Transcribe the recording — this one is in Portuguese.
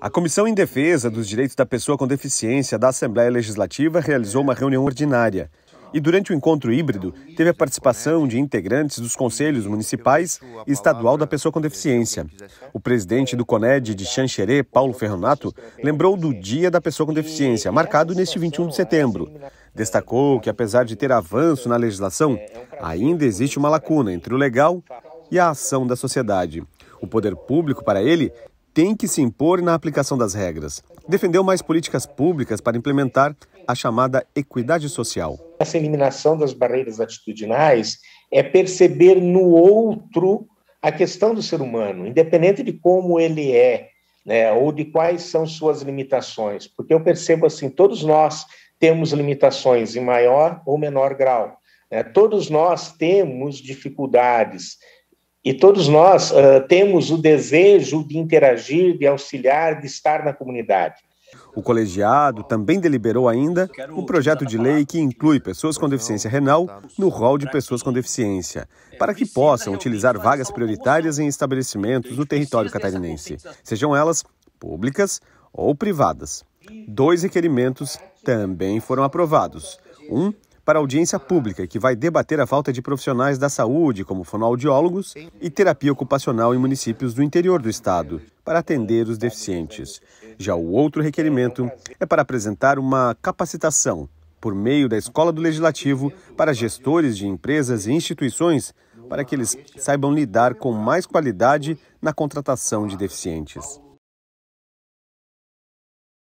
A Comissão em Defesa dos Direitos da Pessoa com Deficiência da Assembleia Legislativa realizou uma reunião ordinária e, durante o encontro híbrido, teve a participação de integrantes dos conselhos municipais e estadual da pessoa com deficiência. O presidente do CONED de Xanxerê, Paulo Ferronato, lembrou do Dia da Pessoa com Deficiência, marcado neste 21 de setembro. Destacou que, apesar de ter avanço na legislação, ainda existe uma lacuna entre o legal e a ação da sociedade. O poder público, para ele, tem que se impor na aplicação das regras. Defendeu mais políticas públicas para implementar a chamada equidade social. Essa eliminação das barreiras atitudinais é perceber no outro a questão do ser humano, independente de como ele é, né, ou de quais são suas limitações, porque eu percebo assim, todos nós temos limitações em maior ou menor grau. Né? Todos nós temos dificuldades e todos nós uh, temos o desejo de interagir, de auxiliar, de estar na comunidade. O colegiado também deliberou ainda um projeto de lei que inclui pessoas com deficiência renal tá, no rol de pessoas com deficiência, é, para que possam utilizar vagas prioritárias em estabelecimentos do território catarinense, sejam elas públicas ou privadas. Dois requerimentos também foram aprovados. Um para a audiência pública, que vai debater a falta de profissionais da saúde, como fonoaudiólogos, e terapia ocupacional em municípios do interior do estado, para atender os deficientes. Já o outro requerimento é para apresentar uma capacitação por meio da Escola do Legislativo para gestores de empresas e instituições para que eles saibam lidar com mais qualidade na contratação de deficientes.